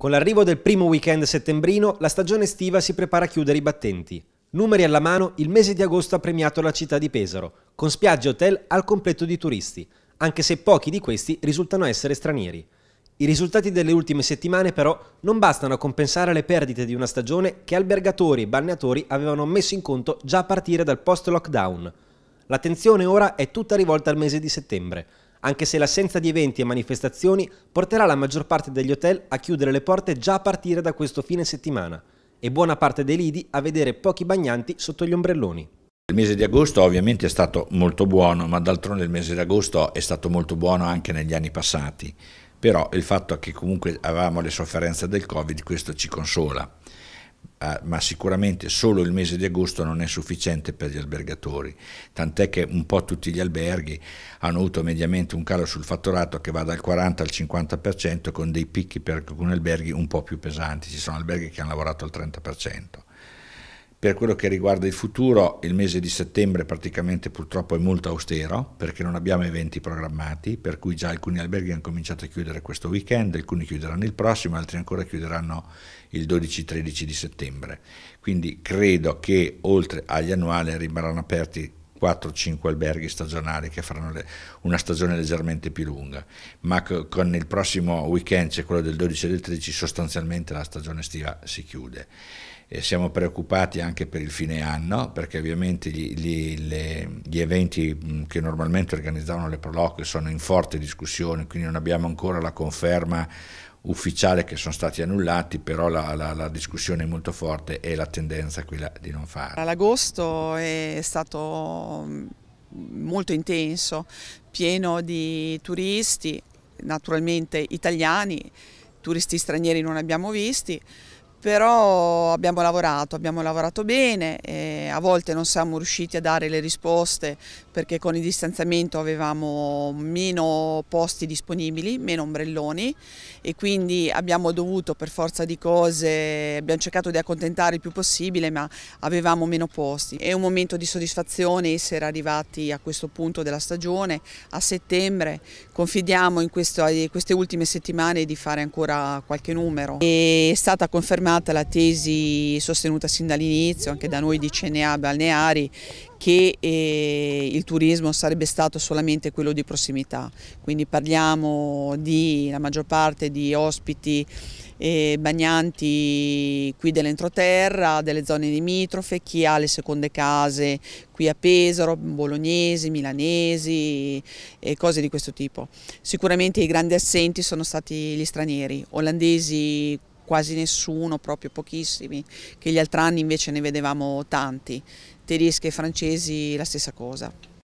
Con l'arrivo del primo weekend settembrino, la stagione estiva si prepara a chiudere i battenti. Numeri alla mano, il mese di agosto ha premiato la città di Pesaro, con spiagge e hotel al completo di turisti, anche se pochi di questi risultano essere stranieri. I risultati delle ultime settimane però non bastano a compensare le perdite di una stagione che albergatori e balneatori avevano messo in conto già a partire dal post-lockdown. L'attenzione ora è tutta rivolta al mese di settembre, anche se l'assenza di eventi e manifestazioni porterà la maggior parte degli hotel a chiudere le porte già a partire da questo fine settimana e buona parte dei lidi a vedere pochi bagnanti sotto gli ombrelloni. Il mese di agosto ovviamente è stato molto buono, ma d'altronde il mese di agosto è stato molto buono anche negli anni passati, però il fatto che comunque avevamo le sofferenze del Covid questo ci consola. Ah, ma sicuramente solo il mese di agosto non è sufficiente per gli albergatori, tant'è che un po' tutti gli alberghi hanno avuto mediamente un calo sul fatturato che va dal 40 al 50% con dei picchi per alcuni alberghi un po' più pesanti, ci sono alberghi che hanno lavorato al 30%. Per quello che riguarda il futuro, il mese di settembre praticamente purtroppo è molto austero perché non abbiamo eventi programmati, per cui già alcuni alberghi hanno cominciato a chiudere questo weekend, alcuni chiuderanno il prossimo, altri ancora chiuderanno il 12-13 di settembre. Quindi credo che oltre agli annuali rimarranno aperti 4-5 alberghi stagionali che faranno le, una stagione leggermente più lunga, ma con il prossimo weekend, cioè quello del 12 e del 13, sostanzialmente la stagione estiva si chiude e siamo preoccupati anche per il fine anno perché ovviamente gli, gli, le, gli eventi mm, che normalmente organizzavano le proloque sono in forte discussione, quindi non abbiamo ancora la conferma ufficiale che sono stati annullati, però la, la, la, discussione è molto forte e la tendenza è quella di non farlo. L'agosto è stato mm, molto intenso, pieno di turisti, naturalmente italiani, turisti stranieri non abbiamo visti, però abbiamo lavorato, abbiamo lavorato bene, a volte non siamo riusciti a dare le risposte perché con il distanziamento avevamo meno posti disponibili, meno ombrelloni e quindi abbiamo dovuto per forza di cose, abbiamo cercato di accontentare il più possibile ma avevamo meno posti. È un momento di soddisfazione essere arrivati a questo punto della stagione, a settembre, confidiamo in questo, queste ultime settimane di fare ancora qualche numero. È stata confermata nata la tesi sostenuta sin dall'inizio, anche da noi di CNA Balneari, che eh, il turismo sarebbe stato solamente quello di prossimità, quindi parliamo di la maggior parte di ospiti eh, bagnanti qui dell'entroterra, delle zone limitrofe, chi ha le seconde case qui a Pesaro, bolognesi, milanesi e eh, cose di questo tipo. Sicuramente i grandi assenti sono stati gli stranieri, olandesi, quasi nessuno, proprio pochissimi, che gli altri anni invece ne vedevamo tanti, tedeschi e francesi la stessa cosa.